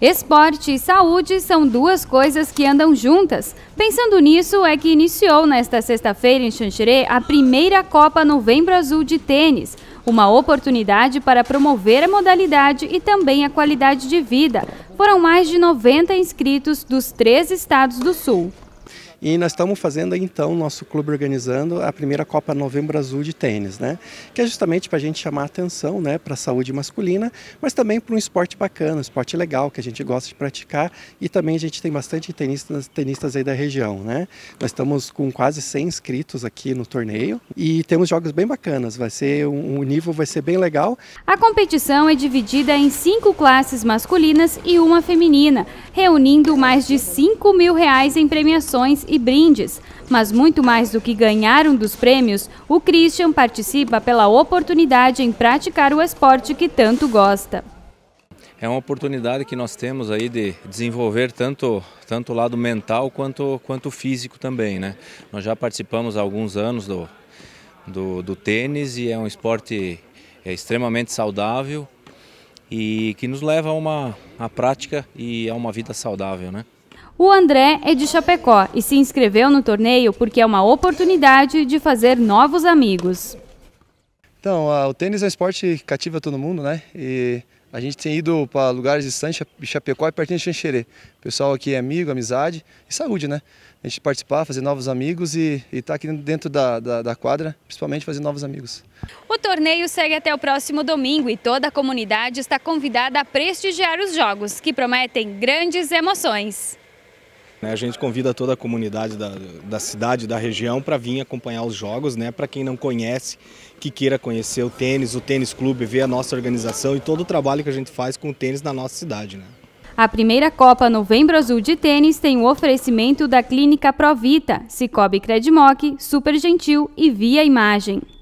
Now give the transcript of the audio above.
Esporte e saúde são duas coisas que andam juntas. Pensando nisso, é que iniciou nesta sexta-feira em Xanxerê a primeira Copa Novembro Azul de tênis, uma oportunidade para promover a modalidade e também a qualidade de vida. Foram mais de 90 inscritos dos três estados do Sul. E nós estamos fazendo então, nosso clube organizando a primeira Copa Novembro Azul de tênis, né? Que é justamente para a gente chamar atenção, né, para a saúde masculina, mas também para um esporte bacana, um esporte legal que a gente gosta de praticar e também a gente tem bastante tenistas, tenistas aí da região, né? Nós estamos com quase 100 inscritos aqui no torneio e temos jogos bem bacanas, vai ser um, um nível vai ser bem legal. A competição é dividida em cinco classes masculinas e uma feminina, reunindo mais de 5 mil reais em premiações e brindes. Mas muito mais do que ganhar um dos prêmios, o Christian participa pela oportunidade em praticar o esporte que tanto gosta. É uma oportunidade que nós temos aí de desenvolver tanto tanto o lado mental quanto quanto físico também, né? Nós já participamos há alguns anos do do, do tênis e é um esporte é extremamente saudável e que nos leva a uma a prática e a uma vida saudável, né? O André é de Chapecó e se inscreveu no torneio porque é uma oportunidade de fazer novos amigos. Então, o tênis é um esporte que cativa todo mundo, né? E a gente tem ido para lugares distantes, Chapecó e pertinho de Xanxerê. O pessoal aqui é amigo, amizade e saúde, né? A gente participar, fazer novos amigos e estar tá aqui dentro da, da, da, quadra, principalmente fazer novos amigos. O torneio segue até o próximo domingo e toda a comunidade está convidada a prestigiar os jogos, que prometem grandes emoções. Né, a gente convida toda a comunidade da, da cidade, da região, para vir acompanhar os jogos, né? Para quem não conhece, que queira conhecer o tênis, o tênis clube, ver a nossa organização e todo o trabalho que a gente faz com o tênis na nossa cidade, né? A primeira Copa Novembro Azul de Tênis tem o oferecimento da Clínica Provita, Cicobi Credimoc, Super Gentil e Via Imagem.